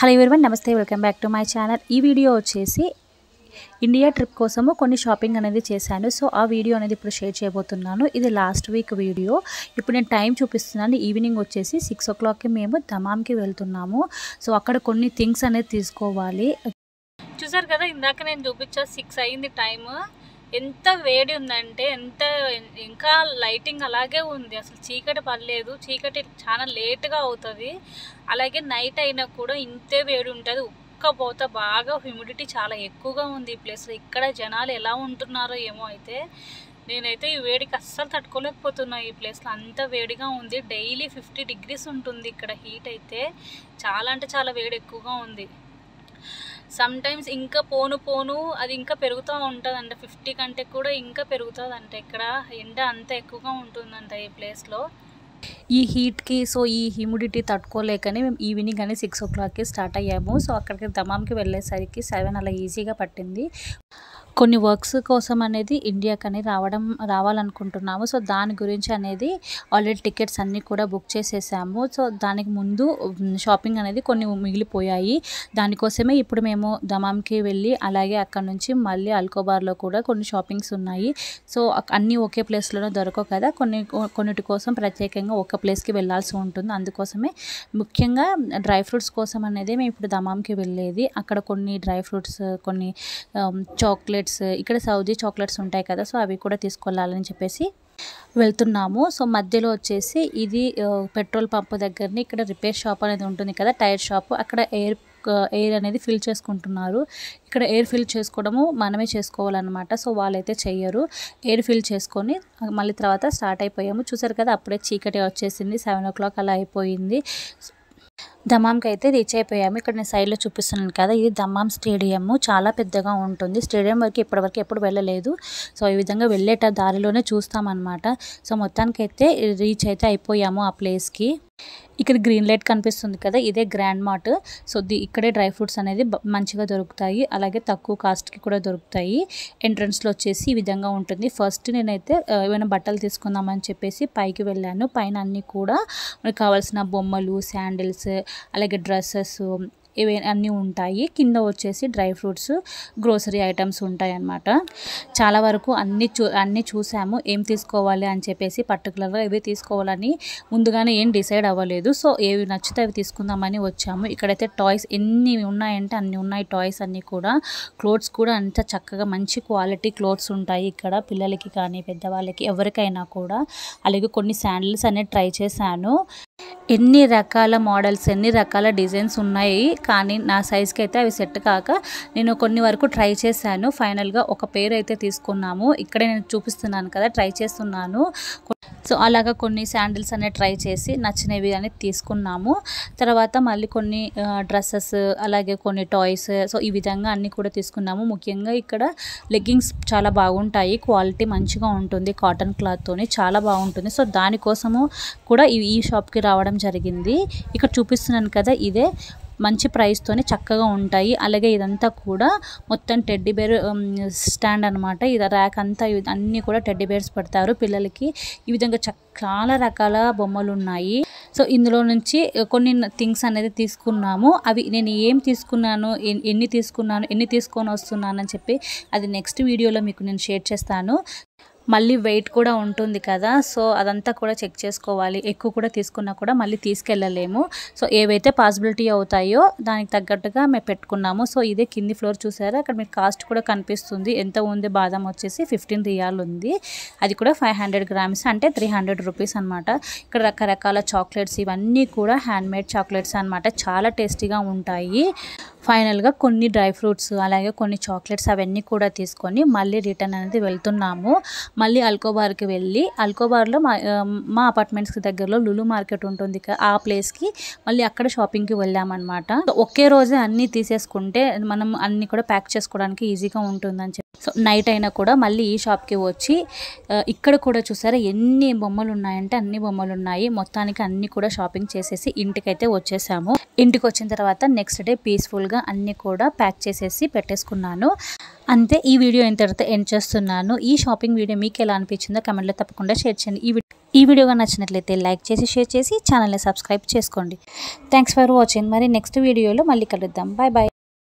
hello everyone నమస్తే welcome back to my channel ఈ video వచ్చేసి ఇండియా ట్రిప్ కోసము కొన్ని షాపింగ్ అనేది చేశాను సో ఆ వీడియో అనేది ఇప్పుడు షేర్ చేయబోతున్నాను ఇది లాస్ట్ వీక్ వీడియో ఇప్పుడు నేను టైం చూపిస్తున్నాను ఈవినింగ్ వచ్చేసి సిక్స్ ఓ క్లాక్కి మేము దమామ్కి వెళ్తున్నాము సో అక్కడ కొన్ని థింగ్స్ అనేది తీసుకోవాలి చూసారు కదా ఇందాక నేను చూపించా సిక్స్ అయింది టైము ఎంత వేడి ఉందంటే ఎంత ఇంకా లైటింగ్ అలాగే ఉంది అసలు చీకటి పడలేదు చీకటి చాలా లేట్గా అవుతుంది అలాగే నైట్ అయినా కూడా ఇంతే వేడి ఉంటుంది ఉక్కపోత బాగా హ్యూమిడిటీ చాలా ఎక్కువగా ఉంది ఈ ప్లేస్లో ఇక్కడ జనాలు ఎలా ఉంటున్నారో ఏమో అయితే నేనైతే ఈ వేడికి అస్సలు తట్టుకోలేకపోతున్నా ఈ ప్లేస్లో అంత వేడిగా ఉంది డైలీ ఫిఫ్టీ డిగ్రీస్ ఉంటుంది ఇక్కడ హీట్ అయితే చాలా అంటే చాలా వేడి ఎక్కువగా ఉంది సమ్టైమ్స్ ఇంకా పోను పోను అది ఇంకా పెరుగుతూ ఉంటుందంట ఫిఫ్టీ కంటే కూడా ఇంకా పెరుగుతుందంట ఇక్కడ ఎండ అంత ఎక్కువగా ఉంటుందంట ఈ ప్లేస్లో ఈ హీట్కి సో ఈ హ్యూమిడిటీ తట్టుకోలేకనే మేము ఈవినింగ్ అని సిక్స్ ఓ క్లాక్కి స్టార్ట్ అయ్యాము సో అక్కడికి దమాంకి వెళ్ళేసరికి సెవెన్ అలా ఈజీగా పట్టింది కొన్ని వర్క్స్ కోసం అనేది ఇండియాకి అనేది రావడం రావాలనుకుంటున్నాము సో దాని గురించి అనేది ఆల్రెడీ టికెట్స్ అన్నీ కూడా బుక్ చేసేసాము సో దానికి ముందు షాపింగ్ అనేది కొన్ని మిగిలిపోయాయి దానికోసమే ఇప్పుడు మేము దమాంకి వెళ్ళి అలాగే అక్కడ నుంచి మళ్ళీ అల్కోబార్లో కూడా కొన్ని షాపింగ్స్ ఉన్నాయి సో అన్నీ ఒకే ప్లేస్లోనే దొరకవు కదా కొన్ని కొన్నిటి కోసం ప్రత్యేకంగా ఒక ప్లేస్కి వెళ్ళాల్సి ఉంటుంది అందుకోసమే ముఖ్యంగా డ్రై ఫ్రూట్స్ కోసం అనేది మేము ఇప్పుడు దమాంకి వెళ్ళేది అక్కడ కొన్ని డ్రై ఫ్రూట్స్ కొన్ని చాక్లెట్ చాక్లెట్స్ ఇక్కడ సౌజీ చాక్లెట్స్ ఉంటాయి కదా సో అవి కూడా తీసుకెళ్ళాలని చెప్పేసి వెళ్తున్నాము సో మధ్యలో వచ్చేసి ఇది పెట్రోల్ పంప్ దగ్గరని ఇక్కడ రిపేర్ షాప్ అనేది ఉంటుంది కదా టైర్ షాప్ అక్కడ ఎయిర్ ఎయిర్ అనేది ఫిల్ చేసుకుంటున్నారు ఇక్కడ ఎయిర్ ఫిల్ చేసుకోవడము మనమే చేసుకోవాలన్నమాట సో వాళ్ళైతే చెయ్యరు ఎయిర్ ఫిల్ చేసుకొని మళ్ళీ తర్వాత స్టార్ట్ అయిపోయాము చూసారు కదా అప్పుడే చీకటి వచ్చేసింది సెవెన్ ఓ క్లాక్ అలా అయిపోయింది దమాంకి అయితే రీచ్ అయిపోయాము ఇక్కడ నేను సైడ్లో చూపిస్తున్నాను కదా ఇది దమాం స్టేడియం చాలా పెద్దగా ఉంటుంది స్టేడియం వరకు ఇప్పటివరకు ఎప్పుడు వెళ్ళలేదు సో ఈ విధంగా వెళ్ళేట దారిలోనే చూస్తామన్నమాట సో మొత్తానికైతే రీచ్ అయితే అయిపోయాము ఆ ప్లేస్కి ఇక్కడ గ్రీన్ లైట్ కనిపిస్తుంది కదా ఇదే గ్రాండ్ మార్ట్ సో ది ఇక్కడే డ్రై ఫ్రూట్స్ అనేది మంచిగా దొరుకుతాయి అలాగే తక్కువ కాస్ట్కి కూడా దొరుకుతాయి ఎంట్రన్స్లో వచ్చేసి ఈ విధంగా ఉంటుంది ఫస్ట్ నేనైతే ఏమైనా బట్టలు తీసుకుందామని చెప్పేసి పైకి వెళ్ళాను పైన అన్నీ కూడా మనకు కావాల్సిన బొమ్మలు శాండిల్స్ అలాగే డ్రెస్సెస్ ఇవి అన్నీ ఉంటాయి కింద వచ్చేసి డ్రై ఫ్రూట్స్ గ్రోసరీ ఐటమ్స్ ఉంటాయి అన్నమాట చాలా వరకు అన్నీ చూ అన్నీ చూసాము ఏం తీసుకోవాలి అని చెప్పేసి పర్టికులర్గా ఇవి తీసుకోవాలని ముందుగానే ఏం డిసైడ్ అవ్వలేదు సో ఏవి నచ్చితే అవి తీసుకుందామని వచ్చాము ఇక్కడైతే టాయ్స్ ఎన్ని ఉన్నాయంటే అన్ని ఉన్నాయి టాయ్స్ అన్నీ కూడా క్లోత్స్ కూడా అంత చక్కగా మంచి క్వాలిటీ క్లోత్స్ ఉంటాయి ఇక్కడ పిల్లలకి కానీ పెద్దవాళ్ళకి ఎవరికైనా కూడా అలాగే కొన్ని శాండిల్స్ అనేవి ట్రై చేశాను ఎన్ని రకాల మోడల్స్ ఎన్ని రకాల డిజైన్స్ ఉన్నాయి కానీ నా సైజ్కి అయితే అవి సెట్ కాక నేను కొన్ని వరకు ట్రై చేశాను ఫైనల్గా ఒక పేరు అయితే తీసుకున్నాము ఇక్కడే నేను చూపిస్తున్నాను కదా ట్రై చేస్తున్నాను సో అలాగా కొన్ని శాండిల్స్ అనేవి ట్రై చేసి నచ్చినవి అని తీసుకున్నాము తర్వాత మళ్ళీ కొన్ని డ్రెస్సెస్ అలాగే కొన్ని టాయ్స్ సో ఈ విధంగా అన్నీ కూడా తీసుకున్నాము ముఖ్యంగా ఇక్కడ లెగ్గింగ్స్ చాలా బాగుంటాయి క్వాలిటీ మంచిగా ఉంటుంది కాటన్ క్లాత్తోని చాలా బాగుంటుంది సో దానికోసము కూడా ఈ షాప్కి రావడం జరిగింది ఇక్కడ చూపిస్తున్నాను కదా ఇదే మంచి ప్రైస్తోనే చక్కగా ఉంటాయి అలాగే ఇదంతా కూడా మొత్తం టెడ్డీబేర్ బేర్ స్టాండ్ అనమాట ఇది ర్యాక్ అంతా అన్నీ కూడా టెడ్డీబేర్స్ బేర్స్ పెడతారు పిల్లలకి ఈ విధంగా చాలా రకాల బొమ్మలు ఉన్నాయి సో ఇందులో నుంచి కొన్ని థింగ్స్ అనేది తీసుకున్నాము అవి నేను ఏం తీసుకున్నాను ఎన్ని తీసుకున్నాను ఎన్ని తీసుకొని వస్తున్నాను అని చెప్పి అది నెక్స్ట్ వీడియోలో మీకు నేను షేర్ చేస్తాను మళ్ళీ వెయిట్ కూడా ఉంటుంది కదా సో అదంతా కూడా చెక్ చేసుకోవాలి ఎక్కువ కూడా తీసుకున్నా కూడా మళ్ళీ తీసుకెళ్ళలేము సో ఏవైతే పాసిబిలిటీ అవుతాయో దానికి తగ్గట్టుగా మేము పెట్టుకున్నాము సో ఇదే కింది ఫ్లోర్ చూసారా అక్కడ మీకు కాస్ట్ కూడా కనిపిస్తుంది ఎంత ఉంది బాదం వచ్చేసి ఫిఫ్టీన్ రియాల్ ఉంది అది కూడా ఫైవ్ హండ్రెడ్ గ్రామ్స్ అంటే త్రీ హండ్రెడ్ రూపీస్ అనమాట ఇక్కడ రకరకాల చాక్లెట్స్ ఇవన్నీ కూడా హ్యాండ్మేడ్ చాక్లెట్స్ అనమాట చాలా టేస్టీగా ఉంటాయి ఫైనల్గా కొన్ని డ్రై ఫ్రూట్స్ అలాగే కొన్ని చాక్లెట్స్ అవన్నీ కూడా తీసుకొని మళ్ళీ రిటర్న్ అనేది వెళ్తున్నాము మళ్ళీ అల్కోబార్కి వెళ్ళి అల్కోబార్లో మా మా అపార్ట్మెంట్స్కి దగ్గరలో లులు మార్కెట్ ఉంటుంది ఆ ప్లేస్కి మళ్ళీ అక్కడ షాపింగ్కి వెళ్ళామన్నమాట ఒకే రోజే అన్నీ తీసేసుకుంటే మనం అన్నీ కూడా ప్యాక్ చేసుకోవడానికి ఈజీగా ఉంటుందని సో నైట్ అయినా కూడా మళ్ళీ ఈ షాప్కి వచ్చి ఇక్కడ కూడా చూసారా ఎన్ని బొమ్మలు ఉన్నాయంటే అన్ని బొమ్మలు ఉన్నాయి మొత్తానికి అన్నీ కూడా షాపింగ్ చేసేసి ఇంటికైతే వచ్చేసాము ఇంటికి వచ్చిన తర్వాత నెక్స్ట్ డే పీస్ఫుల్గా అన్నీ కూడా ప్యాక్ చేసేసి పెట్టేసుకున్నాను అంతే ఈ వీడియో అయిన తర్వాత ఎండ్ చేస్తున్నాను ఈ షాపింగ్ వీడియో మీకు ఎలా అనిపించిందో కమెంట్లో తప్పకుండా షేర్ చేయండి ఈ ఈ వీడియోగా నచ్చినట్లయితే లైక్ చేసి షేర్ చేసి ఛానల్ని సబ్స్క్రైబ్ చేసుకోండి థ్యాంక్స్ ఫర్ వాచింగ్ మరి నెక్స్ట్ వీడియోలో మళ్ళీ కలుద్దాం బాయ్ బాయ్